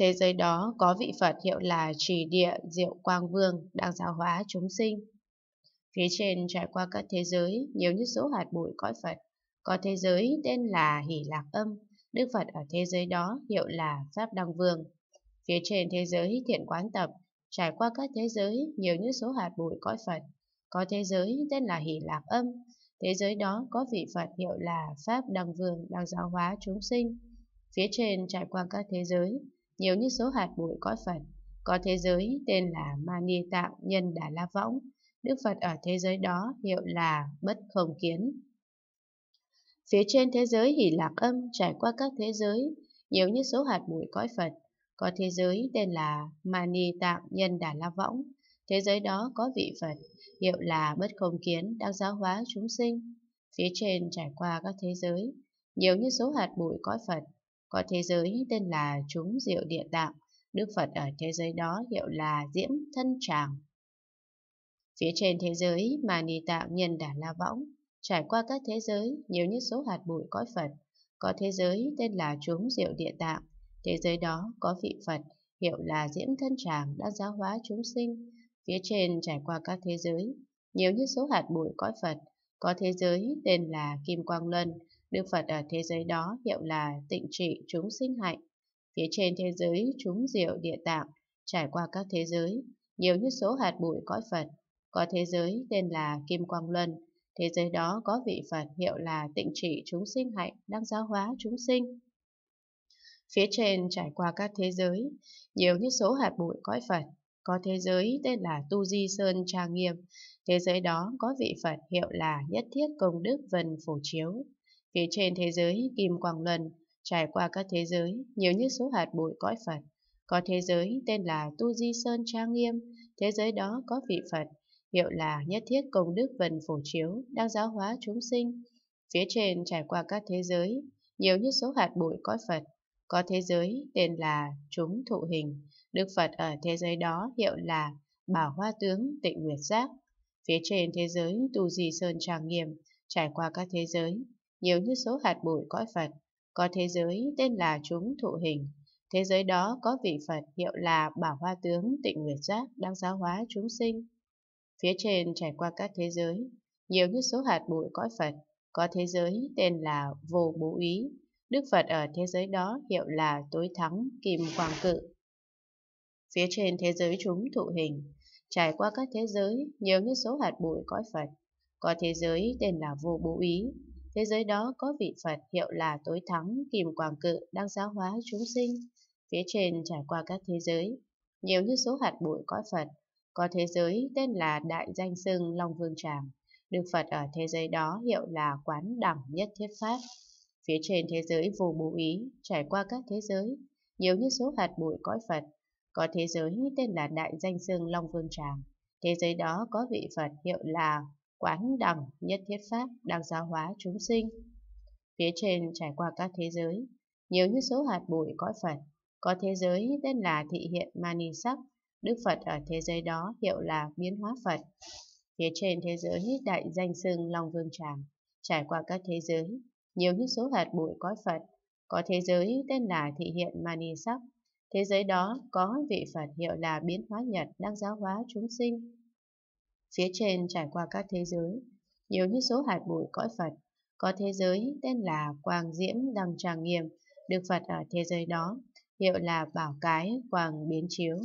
Thế giới đó có vị Phật hiệu là Trì Địa Diệu Quang Vương đang giáo hóa chúng sinh. Phía trên trải qua các thế giới, nhiều như số hạt bụi cõi Phật. Có thế giới tên là Hỷ Lạc Âm, Đức Phật ở thế giới đó hiệu là Pháp Đăng Vương. Phía trên thế giới thiện quán tập, trải qua các thế giới, nhiều như số hạt bụi cõi Phật. Có thế giới tên là Hỷ Lạc Âm, thế giới đó có vị Phật hiệu là Pháp Đăng Vương đang giáo hóa chúng sinh. Phía trên trải qua các thế giới, nhiều như số hạt bụi cõi Phật. Có thế giới tên là Mani Tạng Nhân Đà La Võng, Đức Phật ở thế giới đó hiệu là Bất Không Kiến. Phía trên thế giới hỷ lạc âm trải qua các thế giới, nhiều như số hạt bụi cõi Phật. Có thế giới tên là Mani Tạng Nhân Đà La Võng, thế giới đó có vị Phật, hiệu là Bất Không Kiến đang giáo hóa chúng sinh. Phía trên trải qua các thế giới, nhiều như số hạt bụi cõi Phật. Có thế giới tên là chúng diệu địa tạng, Đức Phật ở thế giới đó hiệu là Diễm Thân Tràng. Phía trên thế giới mà Ni Tạng nhân Đà La Võng, trải qua các thế giới nhiều như số hạt bụi cõi Phật, có thế giới tên là chúng diệu địa tạng, thế giới đó có vị Phật, hiệu là Diễm Thân Tràng đã giáo hóa chúng sinh, phía trên trải qua các thế giới, nhiều như số hạt bụi cõi Phật, có thế giới tên là Kim Quang Luân, Đức Phật ở thế giới đó hiệu là tịnh trị chúng sinh hạnh. Phía trên thế giới chúng diệu địa tạng, trải qua các thế giới, nhiều như số hạt bụi cõi Phật. Có thế giới tên là Kim Quang Luân, thế giới đó có vị Phật hiệu là tịnh trị chúng sinh hạnh, đang giáo hóa chúng sinh. Phía trên trải qua các thế giới, nhiều như số hạt bụi cõi Phật. Có thế giới tên là Tu Di Sơn Trang Nghiêm, thế giới đó có vị Phật hiệu là Nhất Thiết Công Đức Vân Phổ Chiếu phía trên thế giới Kim Quang Luân trải qua các thế giới, nhiều như số hạt bụi cõi Phật. Có thế giới tên là Tu Di Sơn Trang Nghiêm, thế giới đó có vị Phật, hiệu là nhất thiết công đức vần phổ chiếu, đang giáo hóa chúng sinh. Phía trên trải qua các thế giới, nhiều như số hạt bụi cõi Phật. Có thế giới tên là chúng thụ hình, Đức Phật ở thế giới đó hiệu là Bảo Hoa Tướng Tịnh Nguyệt Giác. Phía trên thế giới Tu Di Sơn Trang Nghiêm, trải qua các thế giới, nhiều như số hạt bụi cõi Phật, có thế giới tên là chúng thụ hình. Thế giới đó có vị Phật hiệu là Bảo Hoa Tướng Tịnh Nguyệt Giác đang giáo hóa chúng sinh. Phía trên trải qua các thế giới, nhiều như số hạt bụi cõi Phật, có thế giới tên là Vô Bố Ý. Đức Phật ở thế giới đó hiệu là Tối Thắng Kim Quang Cự. Phía trên thế giới chúng thụ hình, trải qua các thế giới, nhiều như số hạt bụi cõi Phật, có thế giới tên là Vô Bố Ý. Thế giới đó có vị Phật hiệu là tối thắng kìm Quang Cự đang giáo hóa chúng sinh. Phía trên trải qua các thế giới, nhiều như số hạt bụi cõi Phật. Có thế giới tên là Đại Danh Sưng Long Vương Tràng. Đức Phật ở thế giới đó hiệu là Quán Đẳng Nhất Thiết Pháp. Phía trên thế giới vô bố ý, trải qua các thế giới, nhiều như số hạt bụi cõi Phật. Có thế giới tên là Đại Danh Sưng Long Vương Tràng. Thế giới đó có vị Phật hiệu là quán đẳng nhất thiết pháp đang giáo hóa chúng sinh. Phía trên trải qua các thế giới, nhiều như số hạt bụi cõi Phật, có thế giới tên là thị hiện Mani Sắc, Đức Phật ở thế giới đó hiệu là biến hóa Phật. Phía trên thế giới đại danh xưng Long Vương Tràng, trải qua các thế giới, nhiều như số hạt bụi cõi Phật, có thế giới tên là thị hiện Mani Sắc, thế giới đó có vị Phật hiệu là biến hóa Nhật đang giáo hóa chúng sinh. Phía trên trải qua các thế giới, nhiều như số hạt bụi cõi Phật, có thế giới tên là Quang Diễm Đăng tràng Nghiêm, được Phật ở thế giới đó, hiệu là Bảo Cái Quang Biến Chiếu.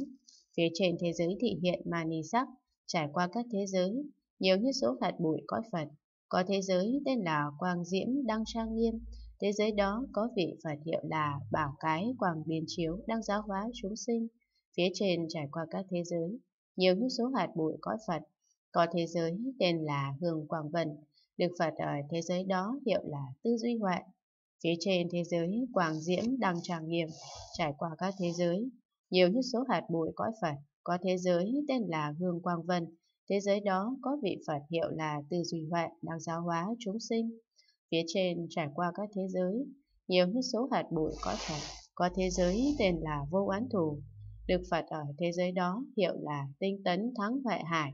Phía trên thế giới thị hiện Mani Sắc, trải qua các thế giới, nhiều như số hạt bụi cõi Phật, có thế giới tên là Quang Diễm Đăng Trang Nghiêm, thế giới đó có vị Phật hiệu là Bảo Cái Quang Biến Chiếu đang giáo hóa chúng sinh, phía trên trải qua các thế giới, nhiều như số hạt bụi cõi Phật, có thế giới tên là Hương Quang Vân, được Phật ở thế giới đó hiệu là Tư Duy Huệ. Phía trên thế giới, Quang Diễm đang trải nghiệm trải qua các thế giới, nhiều như số hạt bụi cõi Phật, có thế giới tên là Hương Quang Vân, thế giới đó có vị Phật hiệu là Tư Duy Huệ đang giáo hóa chúng sinh. Phía trên trải qua các thế giới, nhiều như số hạt bụi cõi Phật, có thế giới tên là Vô Oán Thù, được Phật ở thế giới đó hiệu là Tinh Tấn Thắng Huệ Hải